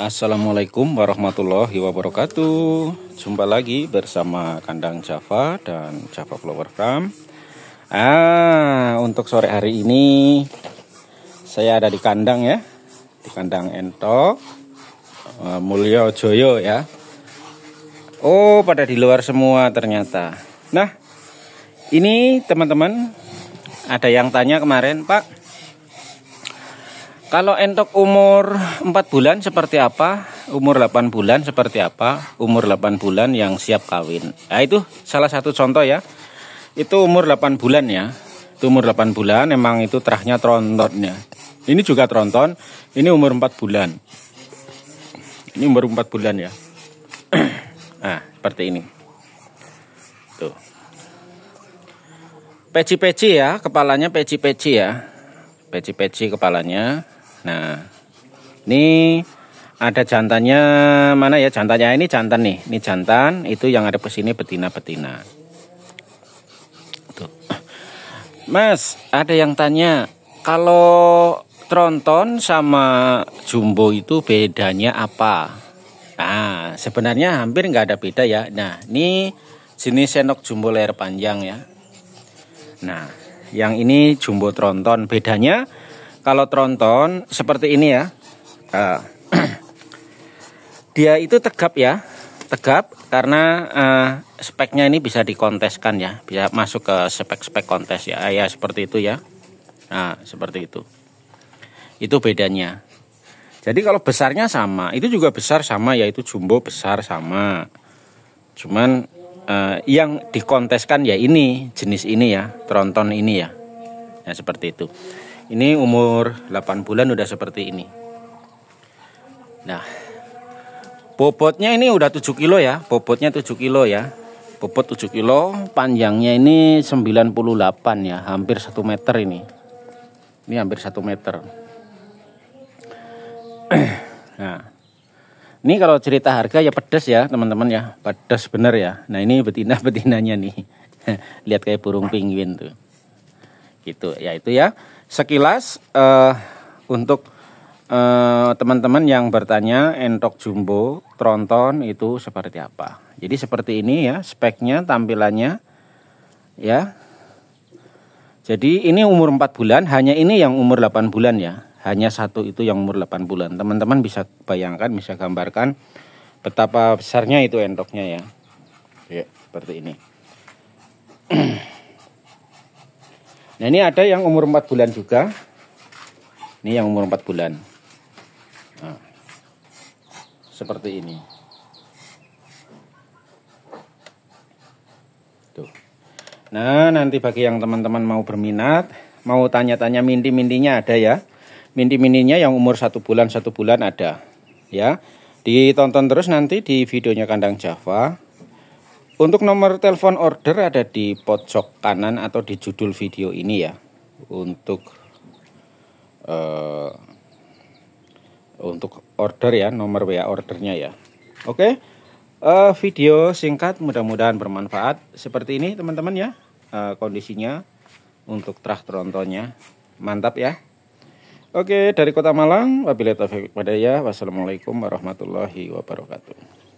Assalamualaikum warahmatullahi wabarakatuh Jumpa lagi bersama Kandang Java dan Java Flower Farm Ah, Untuk sore hari ini Saya ada di kandang ya Di kandang Entok eh, Mulyo Joyo ya Oh pada di luar semua ternyata Nah ini teman-teman Ada yang tanya kemarin Pak kalau entok umur 4 bulan seperti apa? Umur 8 bulan seperti apa? Umur 8 bulan yang siap kawin. Nah, itu salah satu contoh ya. Itu umur 8 bulan ya. Itu umur 8 bulan emang itu terahnya trontonnya. Ini juga tronton, ini umur 4 bulan. Ini umur 4 bulan ya. nah, seperti ini. Tuh. Peci-peci ya, kepalanya peci-peci ya peci-peci kepalanya Nah, ini ada jantannya mana ya jantannya ini jantan nih ini jantan itu yang ada kesini sini betina betina tuh mas ada yang tanya kalau tronton sama jumbo itu bedanya apa nah sebenarnya hampir nggak ada beda ya nah ini jenis senok jumbo leher panjang ya nah yang ini jumbo tronton bedanya kalau tronton seperti ini ya. Uh, dia itu tegap ya, tegap karena uh, speknya ini bisa dikonteskan ya, bisa masuk ke spek-spek kontes ya. Ya seperti itu ya. Nah, seperti itu. Itu bedanya. Jadi kalau besarnya sama, itu juga besar sama yaitu jumbo besar sama. Cuman uh, yang dikonteskan ya ini, jenis ini ya, tronton ini ya. Ya seperti itu. Ini umur 8 bulan udah seperti ini. Nah, bobotnya ini udah 7 kilo ya, bobotnya 7 kilo ya. Bobot 7 kilo, panjangnya ini 98 ya, hampir 1 meter ini. Ini hampir 1 meter. nah, ini kalau cerita harga ya pedas ya teman-teman ya, pedas bener ya. Nah ini betina betinanya nih, lihat kayak burung pinguin tuh gitu ya itu ya sekilas uh, untuk eh, teman-teman uh, yang bertanya entok jumbo tronton itu seperti apa jadi seperti ini ya speknya tampilannya ya jadi ini umur 4 bulan hanya ini yang umur 8 bulan ya hanya satu itu yang umur 8 bulan teman-teman bisa bayangkan bisa gambarkan betapa besarnya itu entoknya ya ya seperti ini Nah ini ada yang umur 4 bulan juga. Ini yang umur 4 bulan. Nah, seperti ini. Tuh. Nah nanti bagi yang teman-teman mau berminat, mau tanya-tanya mindi-mindinya ada ya. Mindi-mindinya yang umur 1 bulan 1 bulan ada. Ya, ditonton terus nanti di videonya kandang Java untuk nomor telepon order ada di pojok kanan atau di judul video ini ya. Untuk uh, untuk order ya, nomor WA ordernya ya. Oke. Uh, video singkat mudah-mudahan bermanfaat. Seperti ini teman-teman ya. Uh, kondisinya untuk trah trontonnya. Mantap ya. Oke, dari Kota Malang, wabillahi taufik pada Wassalamualaikum warahmatullahi wabarakatuh.